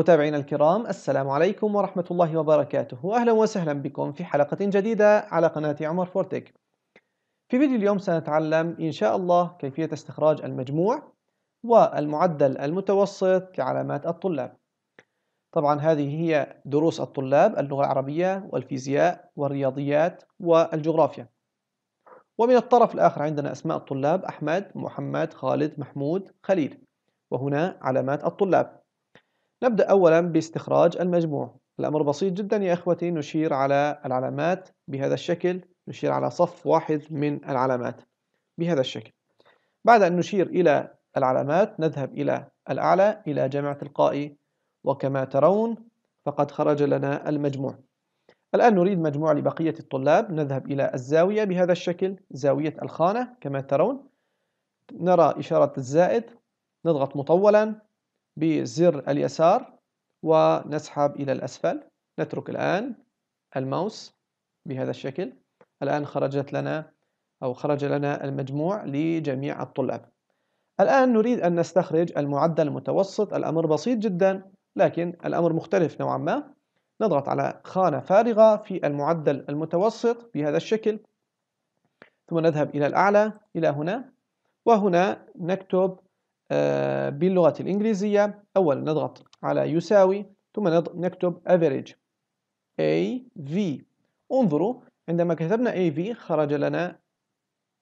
متابعينا الكرام السلام عليكم ورحمة الله وبركاته وأهلا وسهلا بكم في حلقة جديدة على قناة عمر فورتك في فيديو اليوم سنتعلم إن شاء الله كيفية استخراج المجموع والمعدل المتوسط لعلامات الطلاب طبعا هذه هي دروس الطلاب اللغة العربية والفيزياء والرياضيات والجغرافيا ومن الطرف الآخر عندنا أسماء الطلاب أحمد محمد خالد محمود خليل وهنا علامات الطلاب نبدأ أولا باستخراج المجموع الأمر بسيط جدا يا أخوتي نشير على العلامات بهذا الشكل نشير على صف واحد من العلامات بهذا الشكل بعد أن نشير إلى العلامات نذهب إلى الأعلى إلى جامعة القائي وكما ترون فقد خرج لنا المجموع الآن نريد مجموع لبقية الطلاب نذهب إلى الزاوية بهذا الشكل زاوية الخانة كما ترون نرى إشارة الزائد نضغط مطولا بزر اليسار ونسحب إلى الأسفل نترك الآن الماوس بهذا الشكل الآن خرجت لنا أو خرج لنا المجموع لجميع الطلاب الآن نريد أن نستخرج المعدل المتوسط الأمر بسيط جدا لكن الأمر مختلف نوعا ما نضغط على خانة فارغة في المعدل المتوسط بهذا الشكل ثم نذهب إلى الأعلى إلى هنا وهنا نكتب آه، باللغة الإنجليزية أول نضغط على يساوي ثم نكتب average AV انظروا عندما كتبنا AV خرج لنا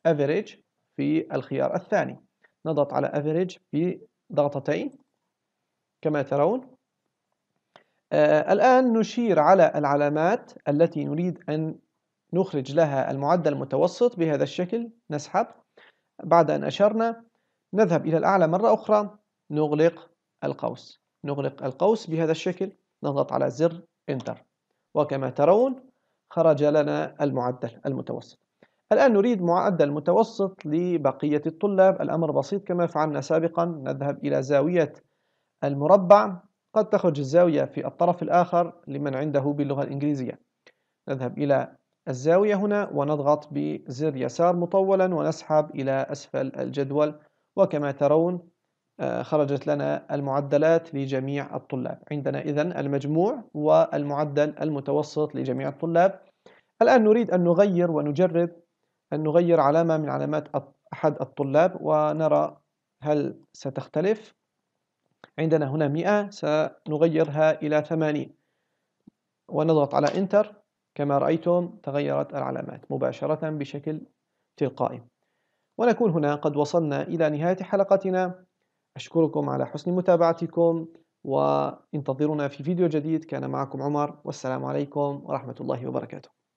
average في الخيار الثاني نضغط على average بضغطتين كما ترون آه، الآن نشير على العلامات التي نريد أن نخرج لها المعدل المتوسط بهذا الشكل نسحب بعد أن أشرنا نذهب إلى الأعلى مرة أخرى نغلق القوس نغلق القوس بهذا الشكل نضغط على زر Enter وكما ترون خرج لنا المعدل المتوسط الآن نريد معدل متوسط لبقية الطلاب الأمر بسيط كما فعلنا سابقا نذهب إلى زاوية المربع قد تخرج الزاوية في الطرف الآخر لمن عنده باللغة الإنجليزية نذهب إلى الزاوية هنا ونضغط بزر يسار مطولا ونسحب إلى أسفل الجدول وكما ترون آه، خرجت لنا المعدلات لجميع الطلاب عندنا إذا المجموع والمعدل المتوسط لجميع الطلاب الآن نريد أن نغير ونجرب أن نغير علامة من علامات أحد الطلاب ونرى هل ستختلف عندنا هنا 100 سنغيرها إلى 80 ونضغط على انتر كما رأيتم تغيرت العلامات مباشرة بشكل تلقائي ونكون هنا قد وصلنا إلى نهاية حلقتنا أشكركم على حسن متابعتكم وانتظرونا في فيديو جديد كان معكم عمر والسلام عليكم ورحمة الله وبركاته